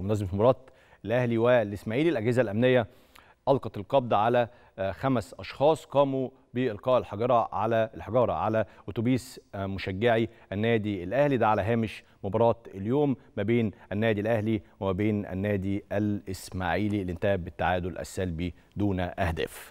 بمناسبه مباراه الاهلي والاسماعيلي الاجهزه الامنيه القت القبض على آه، خمس اشخاص قاموا بالقاء الحجره على الحجاره على اتوبيس آه، مشجعي النادي الاهلي ده على هامش مباراه اليوم ما بين النادي الاهلي وما بين النادي الاسماعيلي اللي انتهت بالتعادل السلبي دون اهداف